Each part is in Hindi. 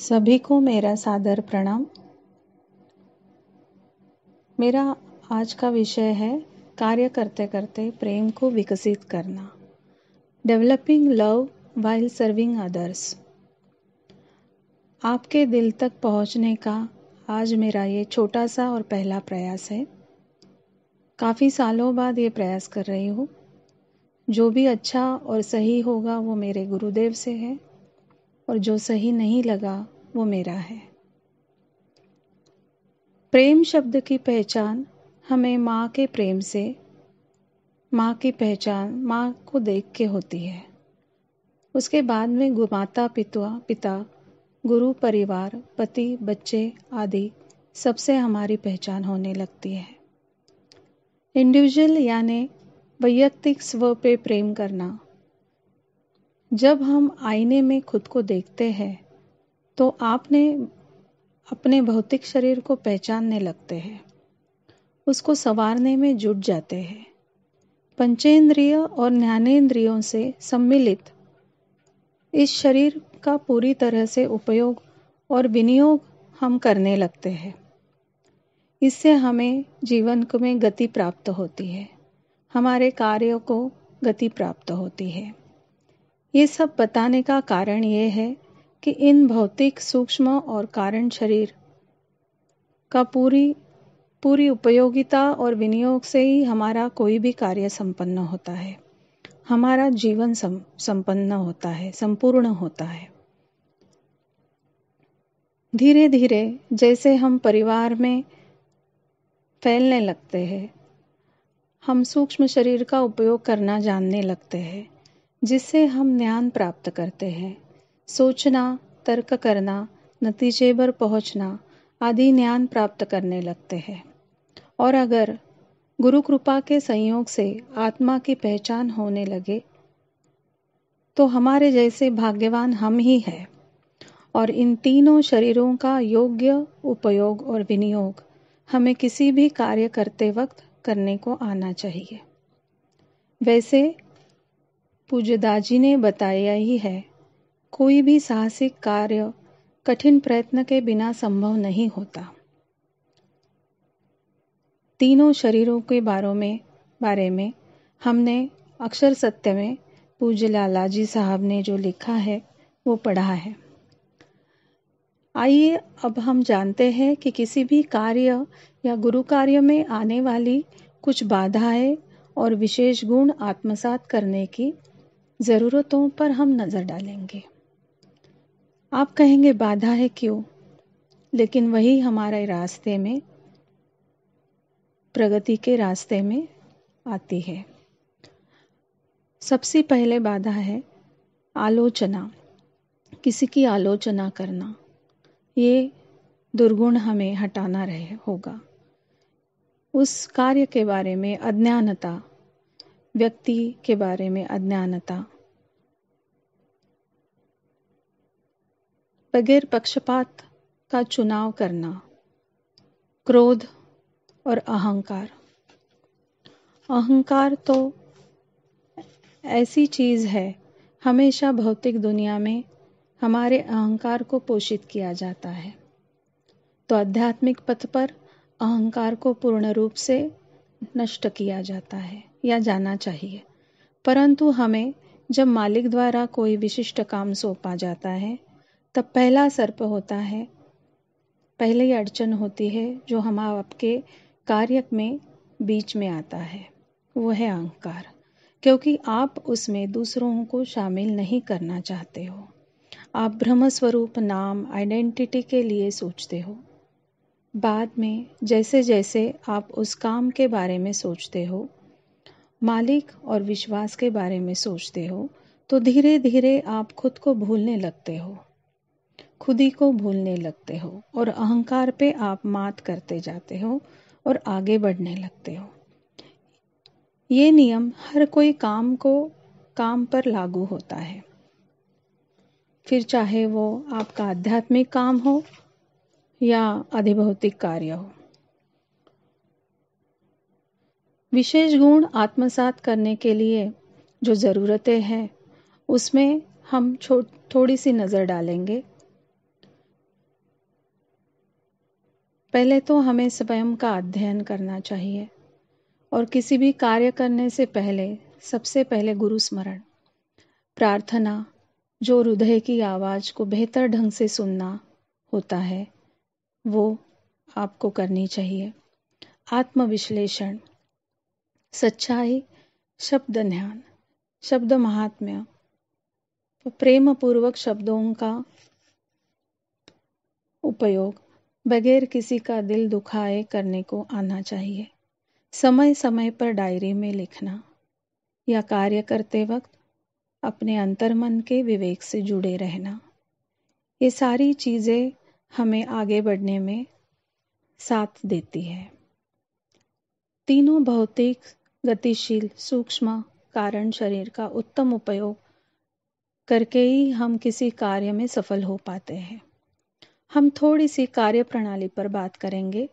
सभी को मेरा सादर प्रणाम मेरा आज का विषय है कार्य करते करते प्रेम को विकसित करना developing love while serving others आपके दिल तक पहुंचने का आज मेरा ये छोटा सा और पहला प्रयास है काफ़ी सालों बाद ये प्रयास कर रही हूँ जो भी अच्छा और सही होगा वो मेरे गुरुदेव से है और जो सही नहीं लगा वो मेरा है प्रेम शब्द की पहचान हमें माँ के प्रेम से माँ की पहचान माँ को देख के होती है उसके बाद में माता पिता पिता गुरु परिवार पति बच्चे आदि सबसे हमारी पहचान होने लगती है इंडिविजुअल यानी वैयक्तिक स्व पे प्रेम करना जब हम आईने में खुद को देखते हैं तो आपने अपने भौतिक शरीर को पहचानने लगते हैं उसको संवारने में जुट जाते हैं पंचेंद्रिय और ज्ञानेन्द्रियों से सम्मिलित इस शरीर का पूरी तरह से उपयोग और विनियोग हम करने लगते हैं इससे हमें जीवन में गति प्राप्त होती है हमारे कार्यों को गति प्राप्त होती है ये सब बताने का कारण ये है कि इन भौतिक सूक्ष्म और कारण शरीर का पूरी पूरी उपयोगिता और विनियोग से ही हमारा कोई भी कार्य संपन्न होता है हमारा जीवन सम, संपन्न होता है संपूर्ण होता है धीरे धीरे जैसे हम परिवार में फैलने लगते हैं हम सूक्ष्म शरीर का उपयोग करना जानने लगते हैं जिससे हम ज्ञान प्राप्त करते हैं सोचना तर्क करना नतीजे पर पहुंचना आदि ज्ञान प्राप्त करने लगते हैं और अगर गुरु कृपा के संयोग से आत्मा की पहचान होने लगे तो हमारे जैसे भाग्यवान हम ही हैं और इन तीनों शरीरों का योग्य उपयोग और विनियोग हमें किसी भी कार्य करते वक्त करने को आना चाहिए वैसे पूजदाजी ने बताया ही है कोई भी साहसिक कार्य कठिन प्रयत्न के बिना संभव नहीं होता तीनों शरीरों के बारों में बारे में हमने अक्षर सत्य में पूज्य लालाजी साहब ने जो लिखा है वो पढ़ा है आइए अब हम जानते हैं कि किसी भी कार्य या गुरु कार्य में आने वाली कुछ बाधाएं और विशेष गुण आत्मसात करने की ज़रूरतों पर हम नज़र डालेंगे आप कहेंगे बाधा है क्यों लेकिन वही हमारे रास्ते में प्रगति के रास्ते में आती है सबसे पहले बाधा है आलोचना किसी की आलोचना करना ये दुर्गुण हमें हटाना रहे होगा उस कार्य के बारे में अज्ञानता व्यक्ति के बारे में अज्ञानता बगैर पक्षपात का चुनाव करना क्रोध और अहंकार अहंकार तो ऐसी चीज है हमेशा भौतिक दुनिया में हमारे अहंकार को पोषित किया जाता है तो आध्यात्मिक पथ पर अहंकार को पूर्ण रूप से नष्ट किया जाता है या जाना चाहिए परंतु हमें जब मालिक द्वारा कोई विशिष्ट काम सौंपा जाता है तब पहला सर्प होता है पहली अड़चन होती है जो हम आपके कार्य में बीच में आता है वो है अहंकार क्योंकि आप उसमें दूसरों को शामिल नहीं करना चाहते हो आप स्वरूप नाम आइडेंटिटी के लिए सोचते हो बाद में जैसे जैसे आप उस काम के बारे में सोचते हो मालिक और विश्वास के बारे में सोचते हो तो धीरे धीरे आप खुद को भूलने लगते हो खुद ही को भूलने लगते हो और अहंकार पे आप मात करते जाते हो और आगे बढ़ने लगते हो ये नियम हर कोई काम को काम पर लागू होता है फिर चाहे वो आपका आध्यात्मिक काम हो या अधिभौतिक कार्य हो विशेष गुण आत्मसात करने के लिए जो ज़रूरतें हैं उसमें हम छो थोड़ी सी नज़र डालेंगे पहले तो हमें स्वयं का अध्ययन करना चाहिए और किसी भी कार्य करने से पहले सबसे पहले गुरु स्मरण प्रार्थना जो हृदय की आवाज़ को बेहतर ढंग से सुनना होता है वो आपको करनी चाहिए आत्मविश्लेषण सच्चाई शब्द ध्यान शब्द महात्म्य प्रेम पूर्वक शब्दों का उपयोग बगैर किसी का दिल दुखाए करने को आना चाहिए समय समय पर डायरी में लिखना या कार्य करते वक्त अपने अंतर्मन के विवेक से जुड़े रहना ये सारी चीज़ें हमें आगे बढ़ने में साथ देती है तीनों भौतिक गतिशील सूक्ष्म कारण शरीर का उत्तम उपयोग करके ही हम किसी कार्य में सफल हो पाते हैं हम थोड़ी सी कार्य प्रणाली पर बात करेंगे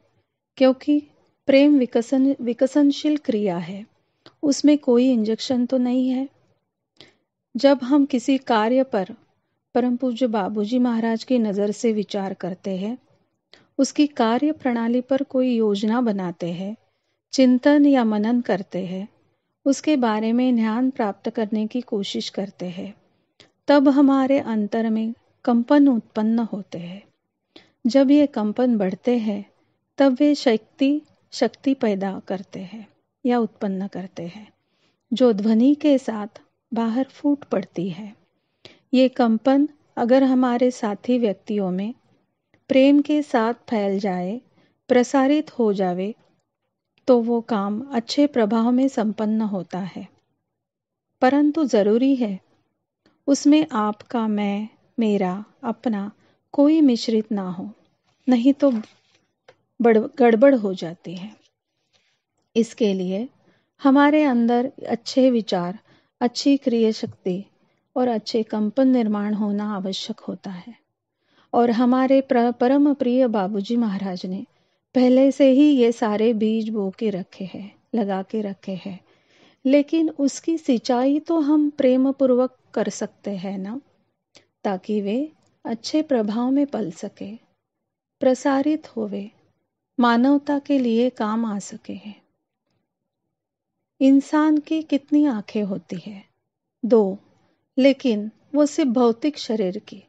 क्योंकि प्रेम विकसन विकसनशील क्रिया है उसमें कोई इंजेक्शन तो नहीं है जब हम किसी कार्य पर परम पूज्य बाबूजी महाराज की नज़र से विचार करते हैं उसकी कार्य प्रणाली पर कोई योजना बनाते हैं चिंतन या मनन करते हैं उसके बारे में ध्यान प्राप्त करने की कोशिश करते हैं तब हमारे अंतर में कंपन उत्पन्न होते हैं जब ये कंपन बढ़ते हैं तब वे शक्ति शक्ति पैदा करते हैं या उत्पन्न करते हैं जो ध्वनि के साथ बाहर फूट पड़ती है ये कंपन अगर हमारे साथी व्यक्तियों में प्रेम के साथ फैल जाए प्रसारित हो जावे तो वो काम अच्छे प्रभाव में संपन्न होता है परंतु ज़रूरी है उसमें आपका मैं मेरा अपना कोई मिश्रित ना हो नहीं तो बड़ गड़बड़ हो जाती है इसके लिए हमारे अंदर अच्छे विचार अच्छी क्रिय शक्ति और अच्छे कंपन निर्माण होना आवश्यक होता है और हमारे परम प्रिय बाबूजी महाराज ने पहले से ही ये सारे बीज बो के रखे हैं लगा के रखे हैं लेकिन उसकी सिंचाई तो हम प्रेम पूर्वक कर सकते हैं ना ताकि वे अच्छे प्रभाव में पल सके प्रसारित होवे मानवता के लिए काम आ सके हैं इंसान की कितनी आंखें होती है दो लेकिन वो सिर्फ भौतिक शरीर की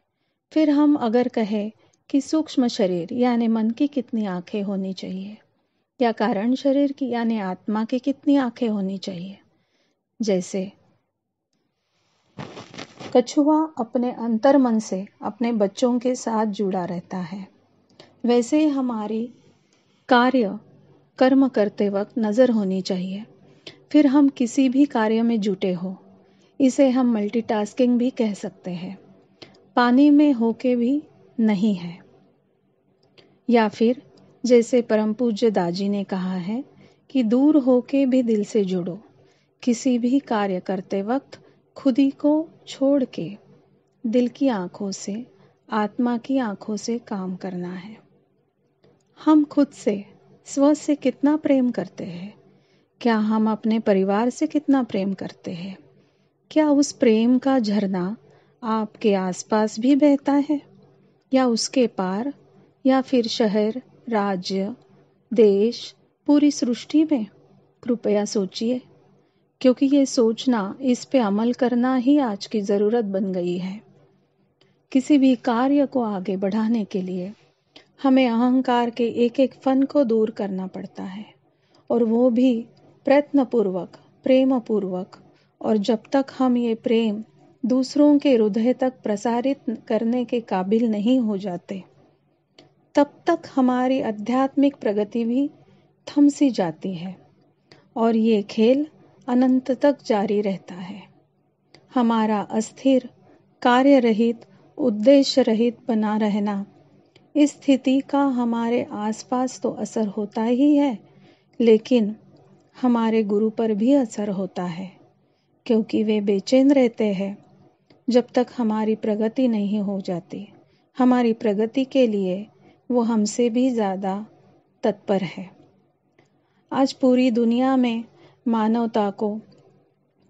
फिर हम अगर कहें कि सूक्ष्म शरीर यानी मन की कितनी आंखें होनी चाहिए या कारण शरीर की यानी आत्मा की कितनी आंखें होनी चाहिए जैसे कछुआ अपने अंतर मन से अपने बच्चों के साथ जुड़ा रहता है वैसे ही हमारी कार्य कर्म करते वक्त नज़र होनी चाहिए फिर हम किसी भी कार्य में जुटे हो इसे हम मल्टीटास्किंग भी कह सकते हैं पानी में होके भी नहीं है या फिर जैसे परम पूज्य दाजी ने कहा है कि दूर होके भी दिल से जुड़ो किसी भी कार्य करते वक्त खुदी को छोड़ के दिल की आंखों से आत्मा की आंखों से काम करना है हम खुद से स्व से कितना प्रेम करते हैं क्या हम अपने परिवार से कितना प्रेम करते हैं क्या उस प्रेम का झरना आपके आसपास भी बहता है या उसके पार या फिर शहर राज्य देश पूरी सृष्टि में कृपया सोचिए क्योंकि ये सोचना इस पे अमल करना ही आज की ज़रूरत बन गई है किसी भी कार्य को आगे बढ़ाने के लिए हमें अहंकार के एक एक फन को दूर करना पड़ता है और वो भी प्रयत्नपूर्वक प्रेम पूर्वक और जब तक हम ये प्रेम दूसरों के हृदय तक प्रसारित करने के काबिल नहीं हो जाते तब तक हमारी आध्यात्मिक प्रगति भी थम सी जाती है और ये खेल अनंत तक जारी रहता है हमारा अस्थिर कार्य रहित उद्देश्य रहित बना रहना इस स्थिति का हमारे आसपास तो असर होता ही है लेकिन हमारे गुरु पर भी असर होता है क्योंकि वे बेचैन रहते हैं जब तक हमारी प्रगति नहीं हो जाती हमारी प्रगति के लिए वो हमसे भी ज़्यादा तत्पर है आज पूरी दुनिया में मानवता को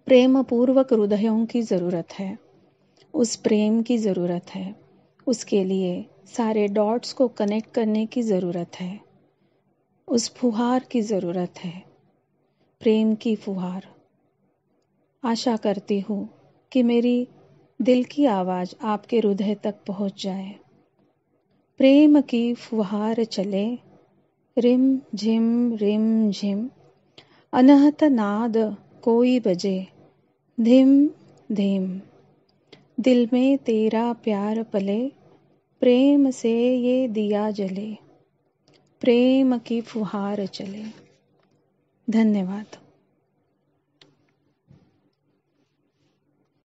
प्रेम पूर्वक हृदयों की ज़रूरत है उस प्रेम की ज़रूरत है उसके लिए सारे डॉट्स को कनेक्ट करने की ज़रूरत है उस फुहार की ज़रूरत है प्रेम की फुहार आशा करती हूँ कि मेरी दिल की आवाज आपके हृदय तक पहुंच जाए प्रेम की फुहार चले रिम झिम रिम झिम अनहत नाद कोई बजे धिम धिम दिल में तेरा प्यार पले प्रेम से ये दिया जले प्रेम की फुहार चले धन्यवाद